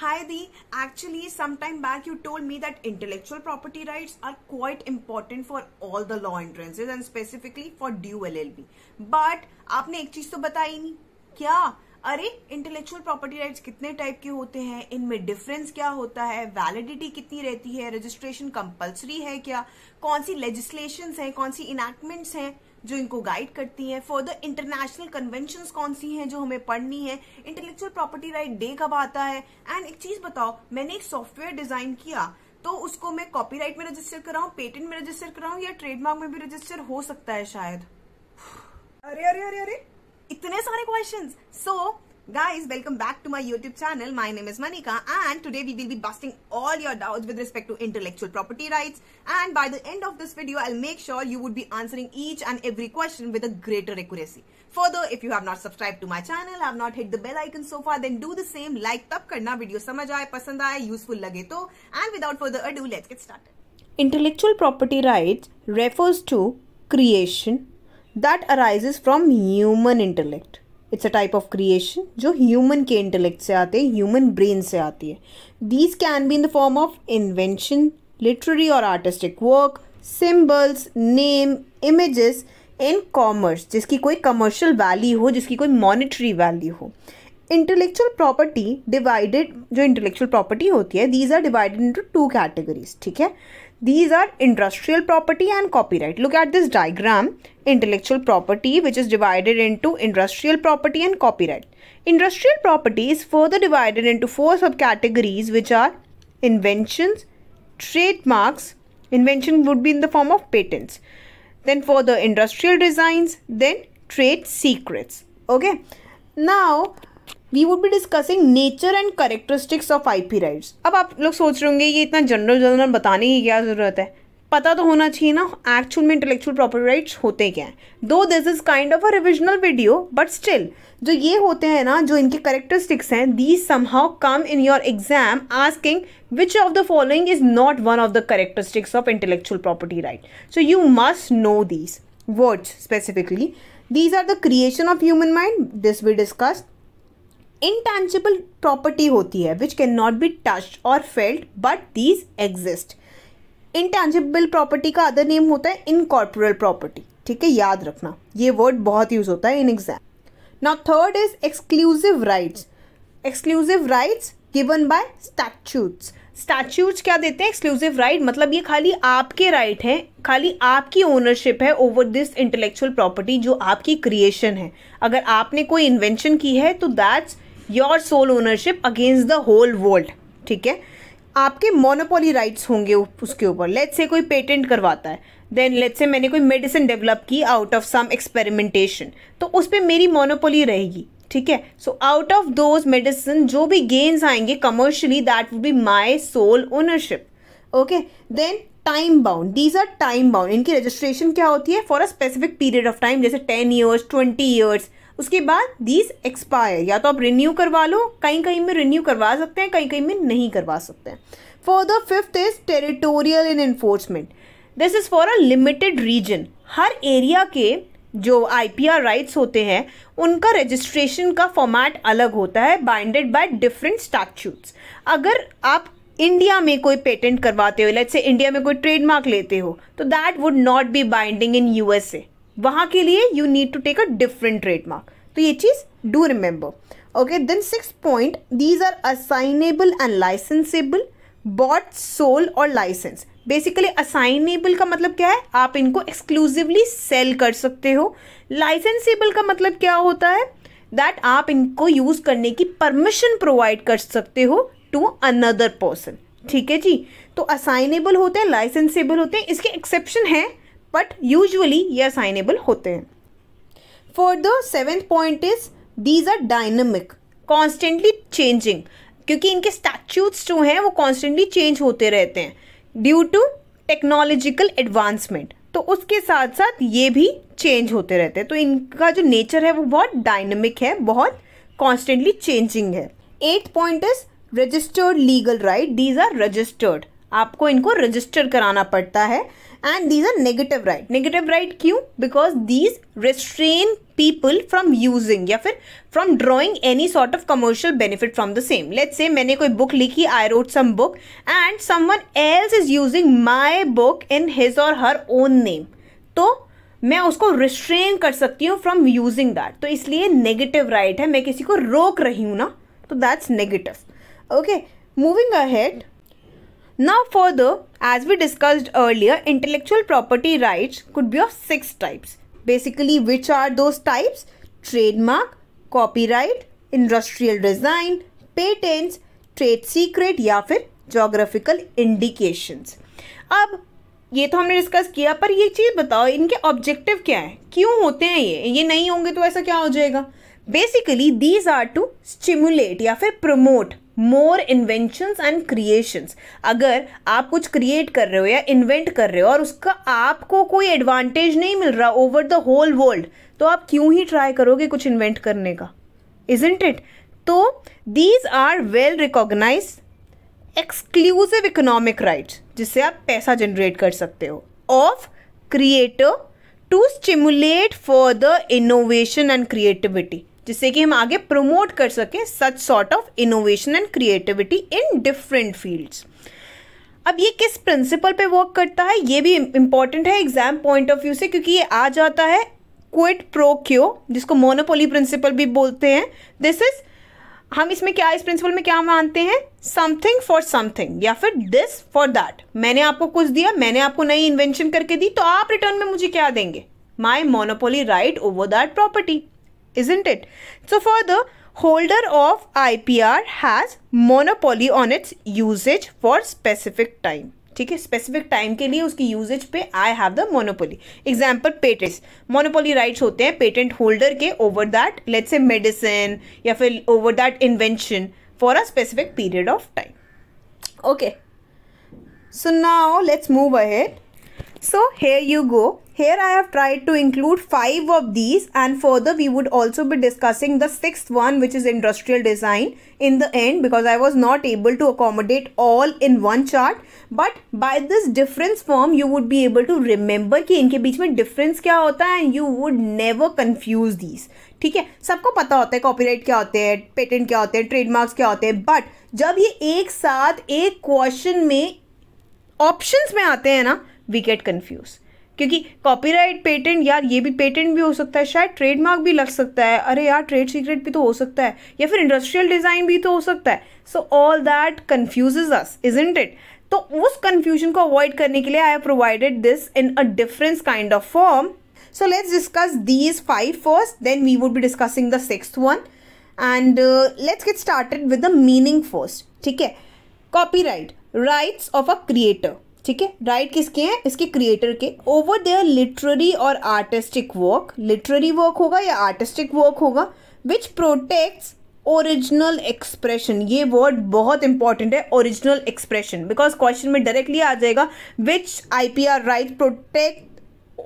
Hi Dee, actually some time back you told me that intellectual property rights are quite important for all the law entrances and specifically for due LLB. But आपने एक चीज तो बताई नहीं क्या अरे intellectual property rights कितने type के होते हैं इनमें डिफरेंस क्या होता है वैलिडिटी कितनी रहती है रजिस्ट्रेशन कंपलसरी है क्या कौन सी लेजिस्लेशन है कौन सी इनैक्टमेंट्स हैं जो इनको गाइड करती हैं द इंटरनेशनल कन्वेंशन कौन सी हैं जो हमें पढ़नी है इंटेलेक्चुअल प्रॉपर्टी राइट डे कब आता है एंड एक चीज बताओ मैंने एक सॉफ्टवेयर डिजाइन किया तो उसको मैं कॉपीराइट में रजिस्टर कराऊं पेटेंट में रजिस्टर कराऊं या ट्रेडमार्क में भी रजिस्टर हो सकता है शायद अरे अरे अरे अरे इतने सारे question so so, Guys, welcome back to my YouTube channel. My name is Manika and today we will be busting all your doubts with respect to intellectual property rights and by the end of this video, I'll make sure you would be answering each and every question with a greater accuracy. Further, if you have not subscribed to my channel, have not hit the bell icon so far, then do the same. Like tap, karna, video samajh aaye, pasand aaye, useful lage to. And without further ado, let's get started. Intellectual property rights refers to creation that arises from human intellect it's a type of creation जो human के intellect से आते हैं human brain से आती है these can be in the form of invention literary और artistic work symbols name images in commerce जिसकी कोई कमर्शियल वैल्यू हो जिसकी कोई मॉनिटरी वैल्यू हो इंटेलेक्चुअल प्रॉपर्टी डिवाइडेड जो इंटेलेक्चुअल प्रॉपर्टी होती है these are divided into two categories ठीक है these are industrial property and copyright look at this diagram intellectual property which is divided into industrial property and copyright industrial property is further divided into four subcategories which are inventions trademarks invention would be in the form of patents then further industrial designs then trade secrets okay now we would be discussing nature and characteristics of I P rights अब आप लोग सोच रहे होंगे ये इतना general general बताने की क्या ज़रूरत है पता तो होना चाहिए ना एक्चुअल में इंटेलेक्चुअल प्रॉपर्टी राइट्स होते क्या हैं दो this is kind of a revisional video but still जो ये होते हैं ना जो इनके करेक्टरिस्टिक्स हैं the somehow come in your exam asking which of the following is not one of the characteristics of intellectual property right so you must know these words specifically these are the creation of human mind this we discussed intangible property होती है which can not be touch और felt but these exist intangible property का other name होता है incorporeal property ठीक है याद रखना ये वर्ड बहुत यूज होता है in exam now third is exclusive rights exclusive rights given by statutes statutes क्या देते हैं एक्सक्लूसिव राइट मतलब ये खाली आपके राइट हैं खाली आपकी ओनरशिप है ओवर दिस इंटेलेक्चुअल प्रॉपर्टी जो आपकी क्रिएशन है अगर आपने कोई इन्वेंशन की है तो that's your sole ownership against the whole world ठीक है आपके मोनोपोली राइट्स होंगे उसके ऊपर लेट्स से कोई पेटेंट करवाता है देन लेट्स से मैंने कोई मेडिसिन डेवलप की आउट ऑफ सम एक्सपेरिमेंटेशन तो उस पर मेरी मोनोपोली रहेगी ठीक है so out of those medicine जो भी गेन्स आएंगे commercially that would be my sole ownership okay then time bound these are time bound इनकी रजिस्ट्रेशन क्या होती है for a specific period of time जैसे टेन ईयर्स ट्वेंटी ईयर्स उसके बाद दीज एक्सपायर या तो आप रिन्यू करवा लो कहीं कहीं में रिन्यू करवा सकते हैं कहीं कहीं में नहीं करवा सकते हैं for the fifth is territorial in enforcement this is for a limited region हर एरिया के जो आर राइट्स होते हैं उनका रजिस्ट्रेशन का फॉर्मेट अलग होता है बाइंडेड बाय डिफरेंट स्टैट्यूट्स अगर आप इंडिया में कोई पेटेंट करवाते हो लेट्स से इंडिया में कोई ट्रेडमार्क लेते हो तो that would not be binding in USA वहाँ के लिए you need to take a different trademark तो ये चीज़ do remember okay then six point these are assignable and licensable both sole और लाइसेंस बेसिकली असाइनेबल का मतलब क्या है आप इनको एक्सक्लूसिवली सेल कर सकते हो लाइसेंसेबल का मतलब क्या होता है दैट आप इनको यूज़ करने की परमिशन प्रोवाइड कर सकते हो टू अनदर पर्सन ठीक है जी तो असाइनेबल होते हैं लाइसेंसेबल होते हैं इसके एक्सेप्शन हैं बट यूजली ये असाइनेबल होते हैं the seventh point is these are dynamic constantly changing क्योंकि इनके स्टैच्यूट्स जो हैं वो कॉन्स्टेंटली चेंज होते रहते हैं ड्यू टू टेक्नोलॉजिकल एडवांसमेंट तो उसके साथ साथ ये भी चेंज होते रहते हैं तो इनका जो नेचर है वो बहुत डायनमिक है बहुत कॉन्स्टेंटली चेंजिंग है eighth point is registered legal right these are registered आपको इनको रजिस्टर कराना पड़ता है and these are negative right negative right क्यों because these restrain people from using या फिर from drawing any sort of commercial benefit from the same let's say मैंने कोई book लिखी I wrote some book and someone else is using my book in his or her own name तो मैं उसको restrain कर सकती हूँ from using that तो इसलिए नेगेटिव राइट है मैं किसी को रोक रही हूँ ना तो that's negative okay moving ahead Now further, as we discussed earlier, intellectual property rights could be of six types. Basically, which are those types? Trademark, copyright, industrial design, patents, trade secret या फिर geographical indications. अब ये तो हमने discuss किया पर ये चीज़ बताओ इनके ऑब्जेक्टिव क्या है क्यों होते हैं ये ये नहीं होंगे तो ऐसा क्या हो जाएगा basically these are to stimulate या फिर promote more inventions and creations अगर आप कुछ क्रिएट कर रहे हो या इन्वेंट कर रहे हो और उसका आपको कोई एडवांटेज नहीं मिल रहा ओवर द होल वर्ल्ड तो आप क्यों ही ट्राई करोगे कुछ इन्वेंट करने का इज इंट इट तो these are well recognise exclusive economic right जिससे आप पैसा जनरेट कर सकते हो of creator to stimulate for the innovation and creativity जिससे कि हम आगे प्रमोट कर सकें such sort of innovation and creativity in different fields अब ये किस प्रिंसिपल पे वर्क करता है ये भी इम्पॉर्टेंट है एग्जाम पॉइंट ऑफ व्यू से क्योंकि ये आ जाता है क्विट प्रो क्यो जिसको मोनोपोली प्रिंसिपल भी बोलते हैं दिस इज हम इसमें क्या इस प्रिंसिपल में क्या मानते हैं समथिंग फॉर समथिंग या फिर दिस फॉर दैट मैंने आपको कुछ दिया मैंने आपको नई इन्वेंशन करके दी तो आप रिटर्न में मुझे क्या देंगे my monopoly right over that property isn't it? So further, holder of IPR has monopoly on its usage for specific time. ठीक है स्पेसिफिक टाइम के लिए उसकी यूजेज पे I have the monopoly example patents monopoly rights होते हैं patent holder के over that let's say medicine या फिर over that invention for a specific period of time okay so now let's move ahead so here you go Here I have tried to include five of these and further we would also be discussing the sixth one which is industrial design in the end because I was not able to accommodate all in one chart but by this difference form you would be able to remember ki inke beech mein difference kya hota hai and you would never confuse these ठीक है सबको पता होता है copyright क्या होते हैं patent क्या होते हैं ट्रेडमार्क्स क्या होते हैं बट जब ये एक साथ एक क्वेश्चन में ऑप्शंस में आते हैं ना वी गेट कन्फ्यूज़ क्योंकि कॉपीराइट पेटेंट यार ये भी पेटेंट भी हो सकता है शायद ट्रेडमार्क भी लग सकता है अरे यार ट्रेड सीक्रेट भी तो हो सकता है या फिर इंडस्ट्रियल डिज़ाइन भी तो हो सकता है so all that confuse us isn't it तो उस कन्फ्यूजन को अवॉइड करने के लिए I have provided this in a difference kind of form so let's discuss these five first then we would भी discussing the six one and let's get started with the meaning first ठीक है right rights of a creator ठीक है right किसके हैं इसके creator के over there literary और आर्टिस्टिक वर्क लिटरेरी वर्क होगा या आर्टिस्टिक वर्क होगा विच प्रोटेक्ट्स ओरिजिनल एक्सप्रेशन ये वर्ड बहुत इंपॉर्टेंट है ओरिजिनल एक्सप्रेशन बिकॉज क्वेश्चन में डायरेक्टली आ जाएगा which I P R right protect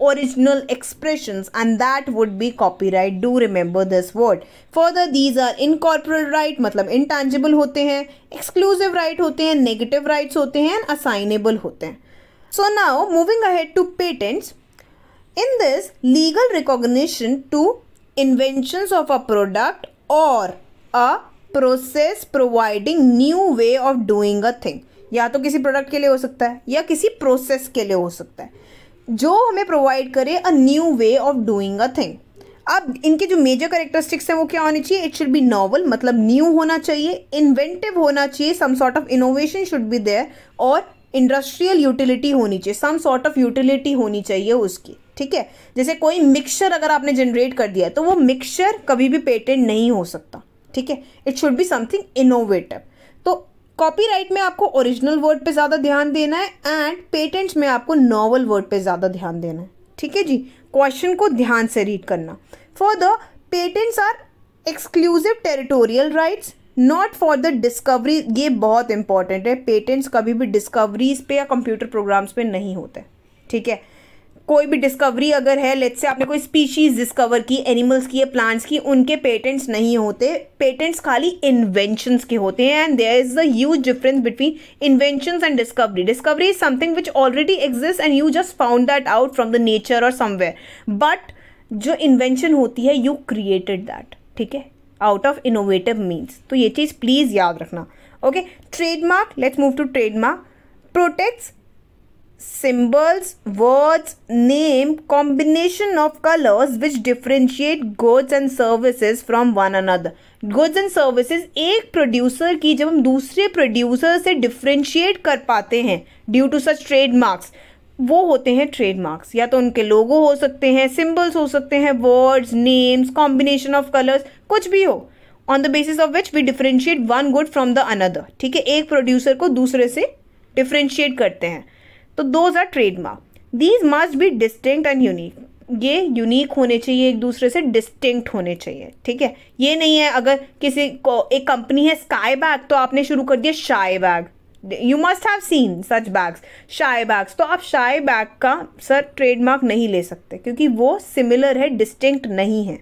original expressions and that would be copyright do remember this word further these are incorporeal right matlab intangible hote hain exclusive right hote hain negative rights hote hain and assignable hote hain so now moving ahead to patents in this legal recognition to inventions of a product or a process providing new way of doing a thing या तो किसी product के लिए हो सकता है या किसी प्रोसेस के लिए हो सकता है जो हमें प्रोवाइड करे a new way of doing a thing अब इनके जो मेजर करेक्टरिस्टिक्स हैं वो क्या मतलब होनी चाहिए इट शुड बी नॉवल मतलब न्यू होना चाहिए इन्वेंटिव होना चाहिए some sort of innovation should be there और इंडस्ट्रियल यूटिलिटी होनी चाहिए सम सॉर्ट ऑफ यूटिलिटी होनी चाहिए उसकी ठीक है जैसे कोई मिक्सचर अगर आपने जनरेट कर दिया तो वो मिक्सचर कभी भी पेटेंट नहीं हो सकता ठीक है it should be something innovative copyright में आपको ओरिजिनल वर्ड पे ज़्यादा ध्यान देना है एंड पेटेंट्स में आपको नॉवल वर्ड पे ज़्यादा ध्यान देना है ठीक है जी क्वेश्चन को ध्यान से रीड करना for the patents are exclusive territorial rights not for the discovery ये बहुत इंपॉर्टेंट है पेटेंट्स कभी भी डिस्कवरीज पे या कंप्यूटर प्रोग्राम्स पे नहीं होते ठीक है कोई भी डिस्कवरी अगर है लेट्स से आपने कोई स्पीशीज डिस्कवर की एनिमल्स की या प्लांट्स की उनके पेटेंट्स नहीं होते पेटेंट्स खाली इन्वेंशंस के होते हैं and there is a huge difference between inventions and discovery discovery is something which already exist and you just found that out from the nature और समवेयर बट जो इन्वेंशन होती है यू क्रिएटेड दैट ठीक है out of innovative means तो ये चीज़ please याद रखना okay trademark let's move to trademark protects symbols, words, name, combination of colors which differentiate goods and services from one another. Goods and services एक producer की जब हम दूसरे प्रोड्यूसर से डिफ्रेंशिएट कर पाते हैं ड्यू टू सच ट्रेडमार्क्स वो होते हैं ट्रेडमार्क्स या तो उनके लोगो हो सकते हैं सिम्बल्स हो सकते हैं words names combination of colours कुछ भी हो on the basis of which we differentiate one good from the another ठीक है एक प्रोड्यूसर को दूसरे से डिफ्रेंशिएट करते हैं तो those are trademark these must be distinct and unique ये यूनिक होने चाहिए एक दूसरे से डिस्टिंक्ट होने चाहिए ठीक है ये नहीं है अगर किसी को एक कंपनी है स्काई बैग तो आपने शुरू कर दिया shy bag you must have seen such bags shy bags तो आप शाई बैग का सर ट्रेडमार्क नहीं ले सकते क्योंकि वो सिमिलर है डिस्टिंक्ट नहीं है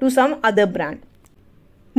to some other brand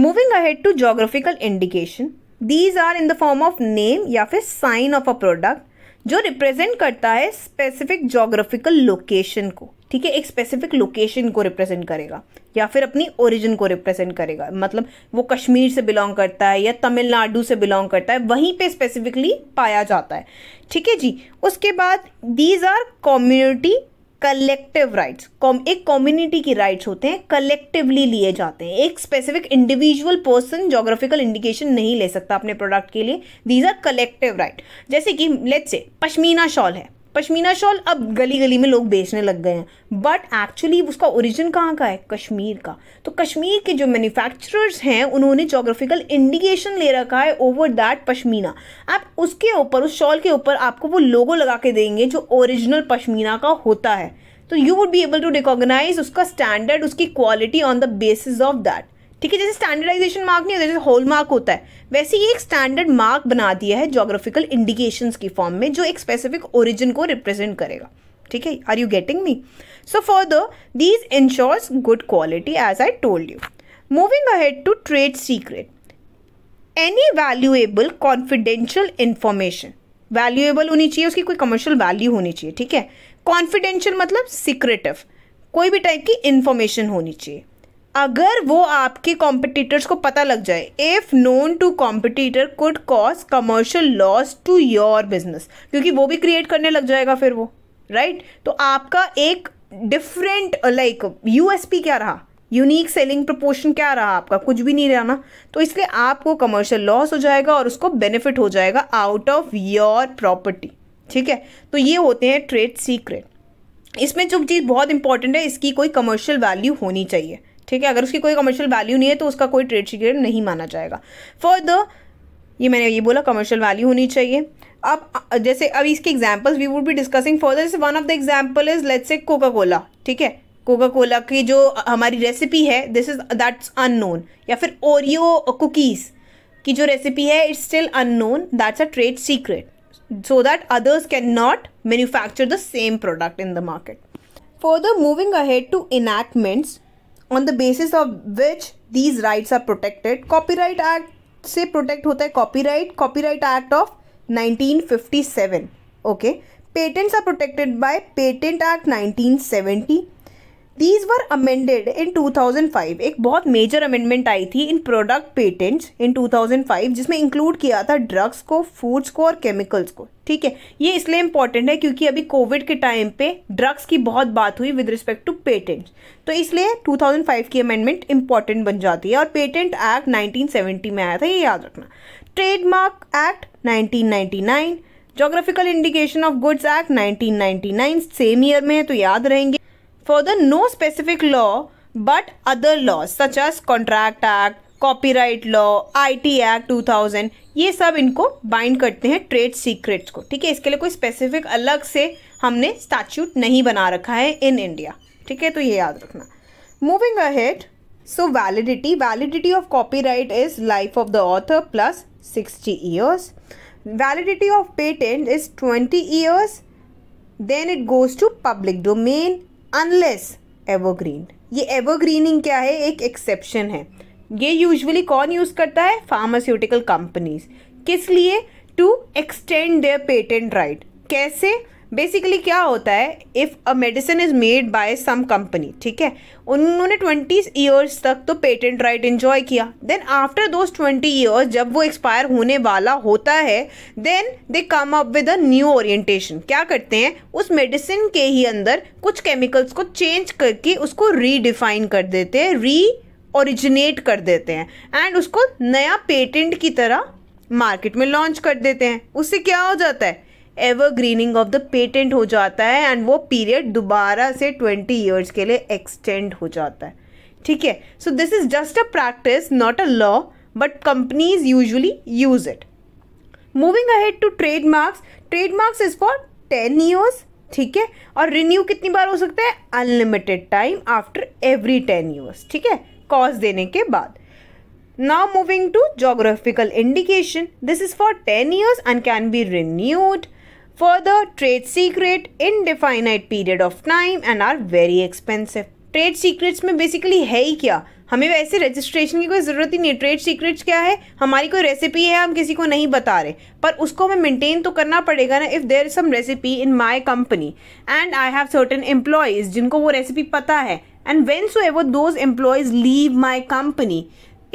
moving ahead to geographical indication these are in the form of name या फिर साइन ऑफ अ प्रोडक्ट जो रिप्रेजेंट करता है स्पेसिफिक जोग्राफिकल लोकेशन को ठीक है एक स्पेसिफिक लोकेशन को रिप्रेजेंट करेगा या फिर अपनी ओरिजिन को रिप्रेजेंट करेगा मतलब वो कश्मीर से बिलोंग करता है या तमिलनाडु से बिलोंग करता है वहीं पे स्पेसिफिकली पाया जाता है ठीक है जी उसके बाद these are community collective rights कॉम एक कम्युनिटी की राइट्स होते हैं कलेक्टिवली लिए जाते हैं एक specific individual person geographical indication नहीं ले सकता अपने प्रोडक्ट के लिए दीज आर कलेक्टिव राइट जैसे कि लेट्स से पश्मीना शॉल है पश्मीना शॉल अब गली गली में लोग बेचने लग गए हैं बट एक्चुअली उसका ओरिजिन कहाँ का है कश्मीर का तो कश्मीर के जो मैन्युफैक्चरर्स हैं उन्होंने जोग्राफिकल इंडिकेशन ले रखा है ओवर दैट पश्मीना आप उसके ऊपर उस शॉल के ऊपर आपको वो लोगो लगा के देंगे जो ओरिजिनल पश्मीना का होता है तो you would be able to recognise उसका स्टैंडर्ड उसकी quality on the basis of that ठीक है जैसे स्टैंडर्डाइजेशन मार्क नहीं होता जैसे होल मार्क होता है वैसे ही एक स्टैंडर्ड मार्क बना दिया है जोग्राफिकल इंडिकेशन की फॉर्म में जो एक स्पेसिफिक ओरिजिन को रिप्रेजेंट करेगा ठीक है are you getting me so further these insures good quality as I told you moving ahead to trade secret any valuable confidential information valuable होनी चाहिए उसकी कोई कमर्शियल वैल्यू होनी चाहिए ठीक है कॉन्फिडेंशियल मतलब सिक्रेटिव कोई भी टाइप की इन्फॉर्मेशन होनी चाहिए अगर वो आपके कॉम्पिटिटर्स को पता लग जाए if known to competitor could cause commercial loss to your business क्योंकि वो भी क्रिएट करने लग जाएगा फिर वो राइट right? तो आपका एक डिफरेंट लाइक यूएसपी क्या रहा यूनिक सेलिंग प्रपोर्शन क्या रहा आपका कुछ भी नहीं रहा ना तो इसलिए आपको कमर्शियल लॉस हो जाएगा और उसको बेनिफिट हो जाएगा आउट ऑफ योर प्रॉपर्टी ठीक है तो ये होते हैं ट्रेड सीक्रेट इसमें जो चीज़ बहुत इंपॉर्टेंट है इसकी कोई कमर्शियल वैल्यू होनी चाहिए ठीक है अगर उसकी कोई कमर्शियल वैल्यू नहीं है तो उसका कोई ट्रेड सीक्रेट नहीं माना जाएगा फॉर द ये मैंने ये बोला कमर्शियल वैल्यू होनी चाहिए अब जैसे अब इसके examples we would be discussing further जैसे one of the example is let's say Coca Cola ठीक है कोका कोला की जो हमारी रेसिपी है दिस इज दैट्स अननोन या फिर ओरियो कुकीज़ की जो रेसिपी है it's still unknown that's a trade secret so that others can not manufacture the same product in the market the moving ahead to enactments on the basis of which these rights are protected copyright act से protect होता है copyright copyright act of 1957 okay patents are protected by patent act 1970 these were amended in 2005 एक बहुत major amendment आई थी इन product patents इन 2005 जिसमें include किया था drugs को फूड्स को और केमिकल्स को ठीक है ये इसलिए इंपॉर्टेंट है क्योंकि अभी कोविड के टाइम पे ड्रग्स की बहुत बात हुई विद रिस्पेक्ट टू पेटेंट्स तो इसलिए 2005 की अमेंडमेंट इंपॉर्टेंट बन जाती है और पेटेंट एक्ट 1970 में आया था ये याद रखना trademark act 1999 geographical indication of goods act 1999 same year में है तो याद रहेंगे Further, no specific law but other laws such as Contract Act, copyright law I T act two thousand ये सब इनको बाइंड करते हैं ट्रेड सीक्रेट्स को ठीक है इसके लिए कोई स्पेसिफिक अलग से हमने स्टैच्यूट नहीं बना रखा है इन इंडिया ठीक है तो ये याद रखना moving ahead so validity validity of copyright is life of the author plus sixty years validity of patent is twenty years then it goes to public domain unless evergreen ये evergreening क्या है एक एक्सेप्शन है ये usually कौन use करता है pharmaceutical companies किस लिए to extend their patent right कैसे बेसिकली क्या होता है if a medicine is made by some company ठीक है उन्होंने ट्वेंटी ईयर्स तक तो पेटेंट राइट इन्जॉय किया then after those twenty years जब वो एक्सपायर होने वाला होता है then they come up with a new orientation क्या करते हैं उस मेडिसिन के ही अंदर कुछ केमिकल्स को चेंज करके उसको रीडिफाइन कर देते हैं री ओरिजिनेट कर देते हैं एंड उसको नया पेटेंट की तरह मार्केट में लॉन्च कर देते हैं उससे क्या हो जाता है evergreening of the patent हो जाता है एंड वो पीरियड दोबारा से ट्वेंटी ईयर्स के लिए एक्सटेंड हो जाता है ठीक है so this is just a practice not a law but companies usually use it moving ahead to trade marks trade marks is for ten years ठीक है और रिन्यू कितनी बार हो सकता है unlimited time after every ten years ठीक है कॉज देने के बाद now moving to geographical indication this is for ten years and can be renewed Further, trade secret indefinite period of time and are very expensive. Trade secrets में basically है ही क्या हमें वैसे रजिस्ट्रेशन की कोई ज़रूरत ही नहीं ट्रेड सीक्रेट्स क्या है हमारी कोई रेसिपी है हम किसी को नहीं बता रहे पर उसको हमें मेंटेन तो करना पड़ेगा ना if there some recipe in my company and I have certain employees जिनको वो रेसिपी पता है and when so ever those employees leave my company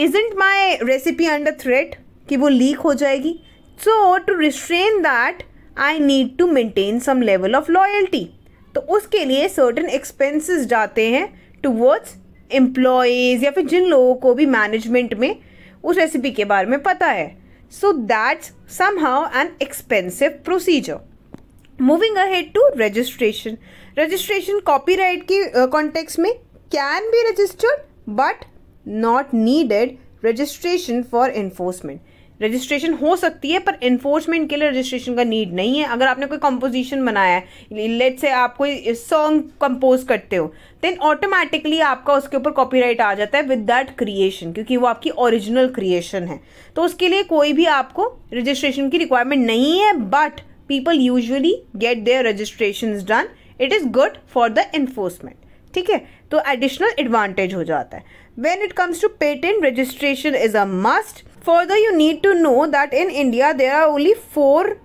isn't my recipe under threat कि वो लीक हो जाएगी so to restrain that I need to maintain some level of loyalty तो उसके लिए सर्टन एक्सपेंसेस जाते हैं टूवर्ड्स एम्प्लॉयज़ या फिर जिन लोगों को भी मैनेजमेंट में उस रेसिपी के बारे में पता है so that's somehow an expensive procedure moving ahead to registration registration copyright के कॉन्टेक्स में can be registered but not needed registration for enforcement registration हो सकती है पर इन्फोर्समेंट के लिए रजिस्ट्रेशन का नीड नहीं है अगर आपने कोई कंपोजिशन बनाया है लेट से आप कोई सॉन्ग कंपोज करते हो देन ऑटोमेटिकली आपका उसके ऊपर कॉपीराइट आ जाता है विद दैट क्रिएशन क्योंकि वो आपकी ओरिजिनल क्रिएशन है तो उसके लिए कोई भी आपको रजिस्ट्रेशन की रिक्वायरमेंट नहीं है but people usually get their registration done it is good for the enforcement ठीक है तो एडिशनल एडवांटेज हो जाता है when it comes to patent registration is a must Further, you need to know that in India there are only four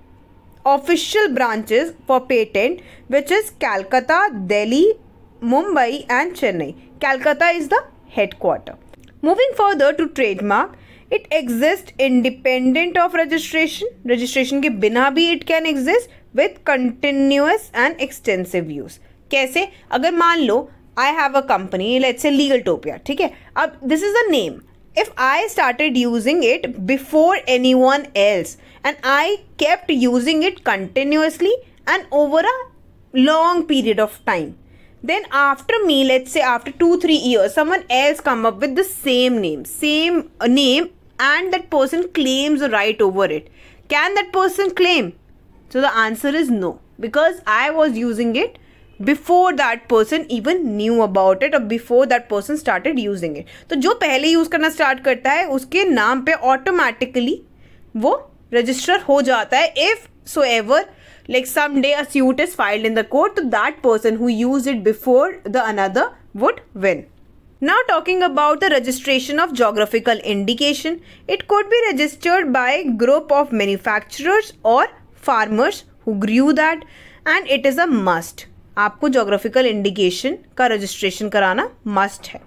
official branches for patent, which is Calcutta, Delhi, Mumbai, and Chennai. Calcutta is the headquarter. Moving further to trademark, it exist independent of registration registration ke bina bhi it can exist with continuous and extensive use kaise agar maan lo i have a company let's say legal topia theek hai ab this is a name if I started using it before anyone else and I kept using it continuously and over a long period of time. Then after me, let's say after 2-3 years, someone else come up with the same name, same name and that person claims the right over it. Can that person claim? So the answer is no because I was using it before that person even knew about it और before that person started using it तो जो पहले use करना start करता है उसके नाम पर ऑटोमेटिकली वो रजिस्टर हो जाता है if so ever like some day a suit is filed in the court तो that person who use it before the another would win now talking about the registration of geographical indication it could be registered by group of manufacturers और farmers who grew that and it is a must आपको geographical indication का registration कराना must है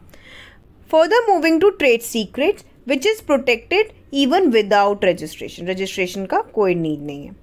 further moving to trade secret which is protected even without registration registration का कोई need नहीं है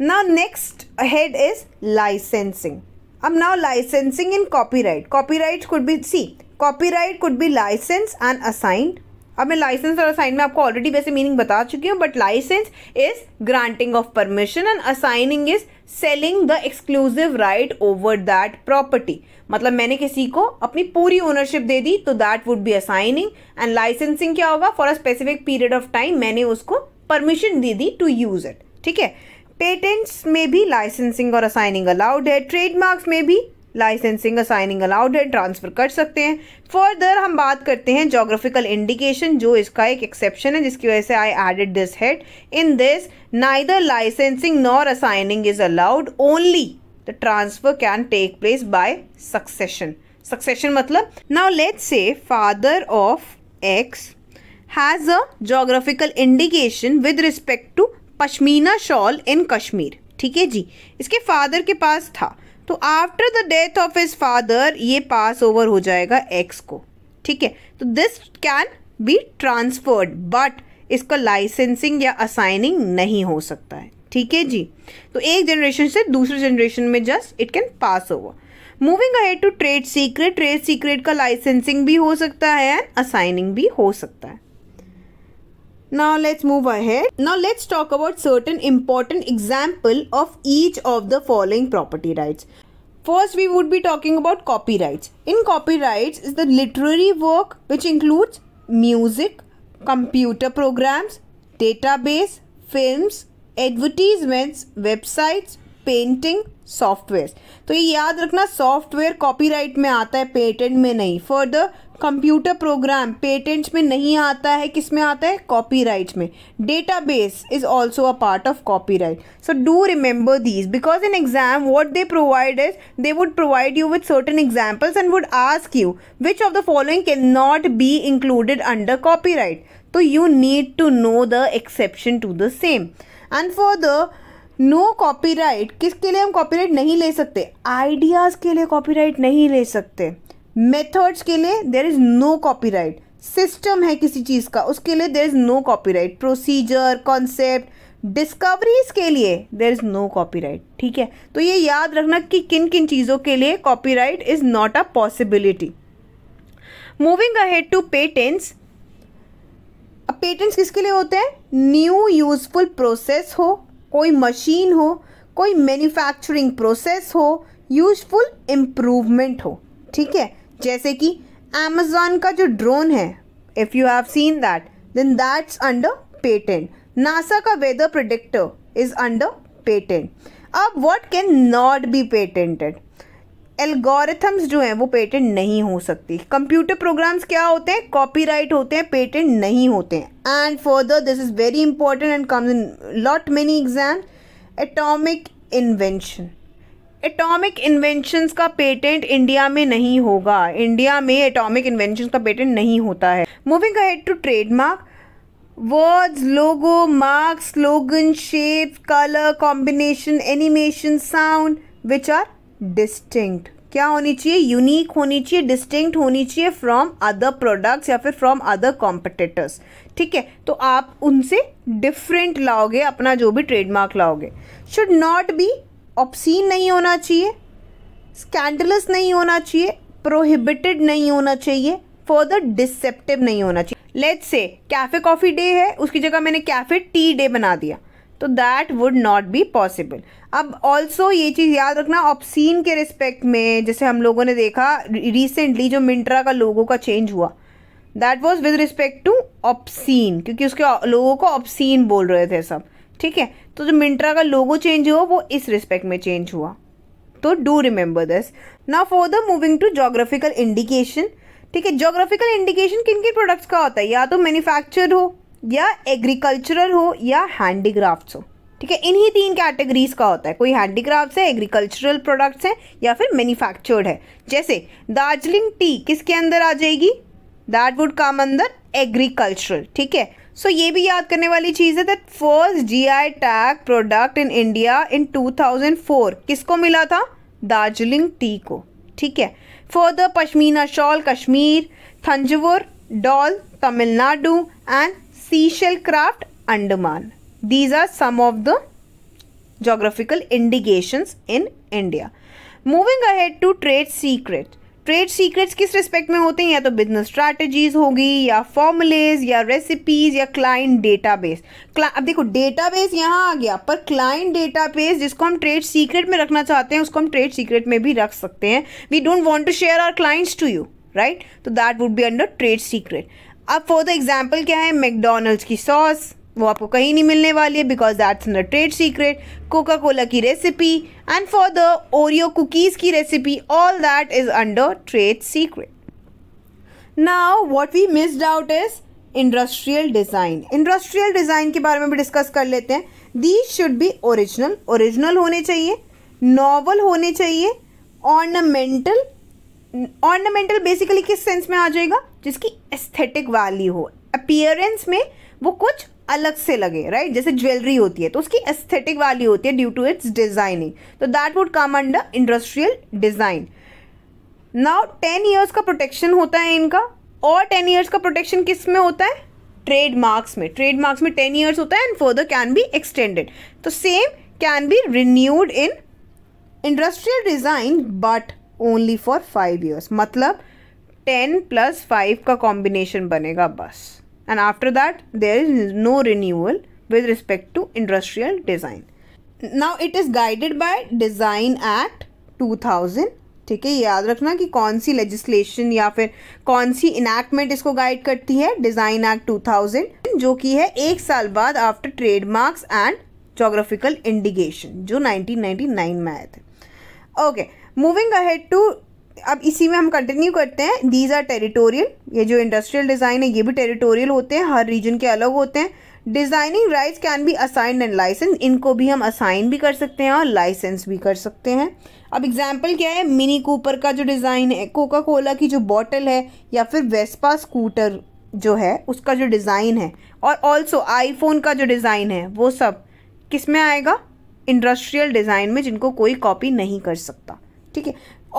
ना नेक्स्ट हेड इज लाइसेंसिंग अब now licensing in copyright copyright could be see copyright could be license and assigned अब मैं licence और assign में आपको ऑलरेडी वैसे मीनिंग बता चुकी हूँ but licence is granting of permission and assigning is selling the exclusive right over that property मतलब मैंने किसी को अपनी पूरी ओनरशिप दे दी तो that would be assigning and licensing क्या होगा for a specific period of time मैंने उसको परमिशन दे दी टू यूज़ इट ठीक है पेटेंट्स में भी लाइसेंसिंग और असाइनिंग अलाउड है ट्रेडमार्क्स में भी लाइसेंसिंग असाइनिंग अलाउड है ट्रांसफ़र कर सकते हैं फर्दर हम बात करते हैं जोग्राफिकल इंडिकेशन जो इसका एक एक्सेप्शन है जिसकी वजह से I added this head in this neither licensing nor assigning is allowed only the transfer can take place by succession succession मतलब now let's say father of X has a geographical indication with respect to pashmina shawl in Kashmir ठीक है जी इसके father के पास था तो after the death of his father ये पास ओवर हो जाएगा एक्स को ठीक है तो this can be transferred but इसका लाइसेंसिंग या असाइनिंग नहीं हो सकता है ठीक है जी तो एक जनरेशन से दूसरे जनरेशन में just it can pass over moving ahead to trade secret trade secret का लाइसेंसिंग भी हो सकता है एंड असाइनिंग भी हो सकता है Now let's move ahead. Now let's talk about certain important example of each of the following property rights. First, we would be talking about copyrights. In copyrights is the literary work which includes music, computer programs, database, films, advertisements, websites, painting software तो ये याद रखना software copyright में आता है patent में नहीं further computer program patents में नहीं आता है किस में आता है कॉपीराइट में database is also a part of copyright so do remember these because in exam what they provide is they would provide you with certain examples and would ask you which of the following can not be included under copyright तो you need to know the exception to the same and for the no copyright किसके लिए हम copyright नहीं ले सकते ideas के लिए copyright नहीं ले सकते मेथड्स के लिए there is no copyright system है किसी चीज़ का उसके लिए there is no copyright procedure concept discoveries के लिए देर इज़ नो कॉपीराइट ठीक है तो ये याद रखना कि किन किन चीज़ों के लिए copyright is not a possibility moving ahead to patents अब पेटेंट्स किसके लिए होते हैं न्यू यूजफुल प्रोसेस हो कोई मशीन हो कोई मैन्युफैक्चरिंग प्रोसेस हो यूजफुल इम्प्रूवमेंट हो ठीक है जैसे कि अमेजोन का जो ड्रोन है if you have seen that then that's under patent NASA का weather predictor is under patent अब what can not be patented algorithms जो हैं वो पेटेंट नहीं हो सकती कंप्यूटर प्रोग्राम्स क्या होते हैं कॉपीराइट होते हैं पेटेंट नहीं होते हैं and further this is very important and comes in lot many exam atomic invention atomic inventions का पेटेंट इंडिया में नहीं होगा इंडिया में एटॉमिक इन्वेंशन का पेटेंट नहीं होता है moving ahead to trademark words logo marks slogan shape colour combination animation sound which are distinct क्या होनी चाहिए यूनिक होनी चाहिए डिस्टिंक्ट होनी चाहिए फ्रॉम अदर प्रोडक्ट्स या फिर फ्रॉम अदर कॉम्पिटिटर्स ठीक है तो आप उनसे डिफरेंट लाओगे अपना जो भी ट्रेडमार्क लाओगे शुड नॉट बी ऑप्सीन नहीं होना चाहिए स्कैंडलस नहीं होना चाहिए प्रोहिबिटेड नहीं होना चाहिए फर्दर डिसेप्टिव नहीं होना चाहिए let's say cafe coffee day है उसकी जगह मैंने कैफ़े टी डे बना दिया तो that would not be possible अब ऑल्सो ये चीज़ याद रखना ऑप्सीन के रिस्पेक्ट में जैसे हम लोगों ने देखा रिसेंटली जो मिंट्रा का लोगों का चेंज हुआ that was with respect to opsin क्योंकि उसके लोगों को ऑप्सीन बोल रहे थे सब ठीक है तो जो मिंट्रा का लोगो चेंज हुआ वो इस रिस्पेक्ट में चेंज हुआ तो डू रिमेंबर दिस ना for the moving to geographical indication ठीक है जोग्राफिकल इंडिकेशन किन किन प्रोडक्ट्स का होता है या तो मैन्युफैक्चर्ड हो या एग्रीकल्चरल हो या हैंडीक्राफ्ट हो ठीक है इन्हीं तीन कैटेगरीज का होता है कोई हैंडीक्राफ्ट है एग्रीकल्चरल प्रोडक्ट्स हैं या फिर मैन्युफैक्चर्ड है जैसे दार्जिलिंग टी किसके अंदर आ जाएगी दैट वुड कम अंदर एग्रीकल्चरल ठीक है सो ये भी याद करने वाली चीज़ है that first G I tag product in India in 2004 किसको मिला था दार्जिलिंग टी को ठीक है further pashmina shawl Kashmir Thanjavur doll Tamil Nadu and seashell craft Andaman these are some of the geographical indications in India moving ahead to trade secret trade secrets किस respect में होते हैं या तो बिजनेस स्ट्रैटेजीज होगी या फॉर्मुलेज या रेसिपीज या क्लाइंट डेटाबेस अब देखो डेटाबेस यहाँ आ गया पर क्लाइंट डेटाबेस जिसको हम ट्रेड सीक्रेट में रखना चाहते हैं उसको हम ट्रेड सीक्रेट में भी रख सकते हैं we don't want to share our clients to you right तो that would be under trade secret अब फॉर द एग्जाम्पल क्या है मैकडोनल्ड्स की सॉस वो आपको कहीं नहीं मिलने वाली है because that's a trade secret Coca Cola की recipe and for the Oreo cookies की recipe all that is under trade secret now what we miss out is industrial design industrial design के बारे में भी डिस्कस कर लेते हैं they should be original original होने चाहिए नॉवल होने चाहिए ऑर्नामेंटल ऑर्नामेंटल बेसिकली किस सेंस में आ जाएगा जिसकी एस्थेटिक वैल्यू हो अपियरेंस में वो कुछ अलग से लगे राइट जैसे ज्वेलरी होती है तो उसकी एस्थेटिक वैल्यू होती है ड्यू टू इट्स डिज़ाइनिंग तो that would come under industrial design now ten years का प्रोटेक्शन होता है इनका और टेन ईयर्स का प्रोटेक्शन किस में होता है ट्रेडमार्क्स में ट्रेडमार्क्स में टेन ईयर्स होता है and further can be extended तो same can be renewed in industrial design but only for five years मतलब टेन प्लस फाइव का कॉम्बिनेशन बनेगा बस and after that there is no renewal with respect to industrial design now it is guided by design act thousand ठीक है याद रखना कि कौन सी लेजिस्लेशन या फिर कौन सी इनैक्टमेंट इसको गाइड करती है डिज़ाइन एक्ट टू थाउजेंड जो कि है एक साल बाद after trademarks and geographical indication जो नाइनटीन नाइनटी नाइन में आए थे ओके मूविंग अहेड टू सकते अब इसी में हम कंटिन्यू करते हैं दीज आर टेरिटोरियल ये जो इंडस्ट्रियल डिज़ाइन है ये भी टेरिटोरियल होते हैं हर रीजन के अलग होते हैं designing rights can be assigned and license इनको भी हम असाइन भी कर सकते हैं और लाइसेंस भी कर सकते हैं अब एग्जाम्पल क्या है मिनी कूपर का जो डिज़ाइन है कोका कोला की जो बॉटल है या फिर वेस्पा स्कूटर जो है उसका जो डिज़ाइन है और ऑल्सो आईफोन का जो डिज़ाइन है वो सब किस में आएगा इंडस्ट्रियल डिज़ाइन में जिनको कोई कॉपी नहीं कर सकता ठीक है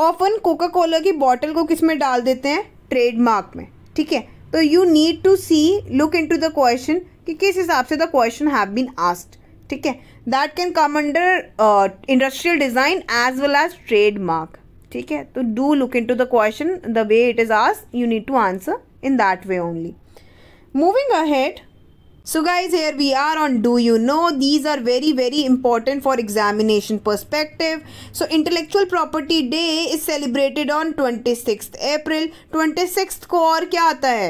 ऑफन कोका कोला की बॉटल को किस में डाल देते हैं ट्रेडमार्क में ठीक है तो you need to see look into the question कि किस हिसाब से the question have been asked ठीक है that can come under industrial design as well as trademark ठीक है तो do look into the question the way it is asked you need to answer in that way only moving ahead so guys here we are on do you know these are very very important for examination perspective so intellectual property day is celebrated on 26th april 26th को और क्या आता है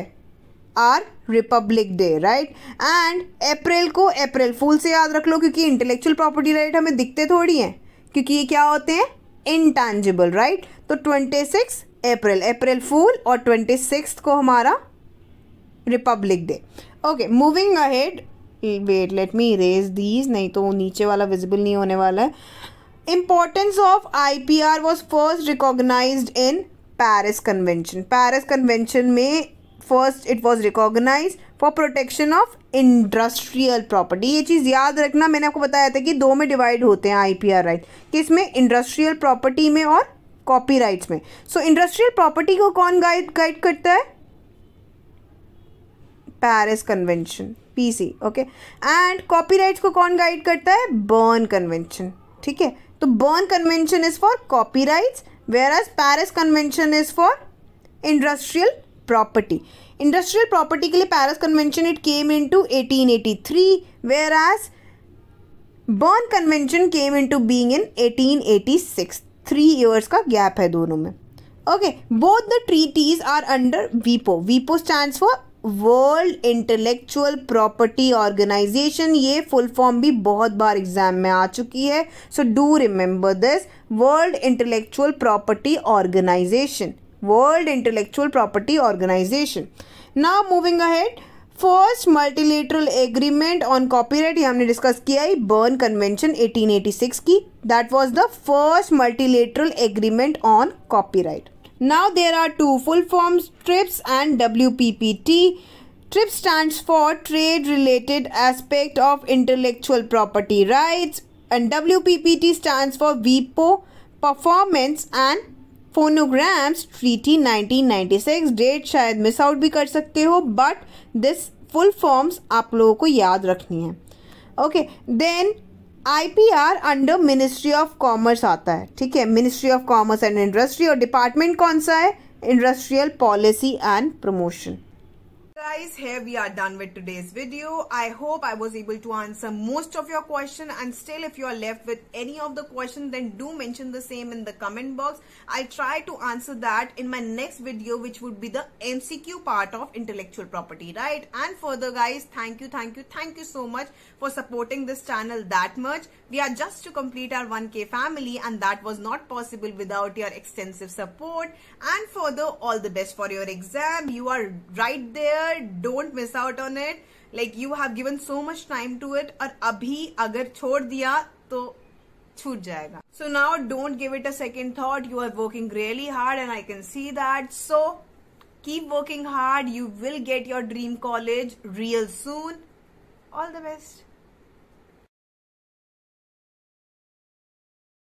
our Republic Day right and April को April फूल से याद रख लो क्योंकि इंटेलेक्चुअल प्रॉपर्टी राइट हमें दिखते थोड़ी हैं क्योंकि ये क्या होते हैं इनटैंजिबल राइट right? तो twenty six April April fool और ट्वेंटी सिक्स को हमारा Republic Day okay moving ahead wait let me erase these नहीं तो नीचे वाला विजिबल नहीं होने वाला है importance of I P R was first recognise in Paris convention Paris convention में first it was recognise for protection of industrial property ये चीज़ याद रखना मैंने आपको बताया था कि दो में डिवाइड होते हैं आई पी आर राइट किस में इंडस्ट्रियल प्रॉपर्टी में और कॉपी राइट्स में सो इंडस्ट्रियल प्रॉपर्टी को कौन गाइड गाइड करता है Paris convention PC okay and copyrights को कौन गाइड करता है बर्न कन्वेंशन ठीक है तो burn convention is for copyrights where as Paris convention is for industrial property industrial property के लिए Paris convention it came in to eighteen eighty three where as burn convention came in to being in eighteen eighty six three years का gap है दोनों में okay both the treaties are under वीपो वीपो stand for world Intellectual Property organisation ये full form भी बहुत बार exam में आ चुकी है so do remember this World Intellectual Property Organization World Intellectual Property Organization now moving ahead first multilateral agreement on copyright ये हमने डिस्कस किया ही बर्न कन्वेंशन 1886 की that was the first multilateral agreement on copyright Now there are two full forms TRIPS and WPPT. TRIPS stands for Trade Related Aspect of Intellectual Property Rights and WPPT stands for WIPO Performance and Phonograms Treaty 1996 date शायद miss out भी कर सकते हो but this full forms आप लोगों को याद रखनी है okay then IPR under ministry of commerce आता है ठीक है ministry of commerce and industry और डिपार्टमेंट कौन सा है industrial policy and promotion guys here we are done with today's video i hope i was able to answer most of your question and still if you are left with any of the question then do mention the same in the comment box i'll try to answer that in my next video which would be the mcq part of intellectual property right and further guys thank you thank you thank you so much for supporting this channel that much we are just to complete our 1k family and that was not possible without your extensive support and further all the best for your exam you are right there पर don't miss out on it like you have given so much time to it और अभी अगर छोड़ दिया तो छूट जाएगा so now don't give it a second thought you are working really hard and I can see that so keep working hard you will get your dream college real soon all the best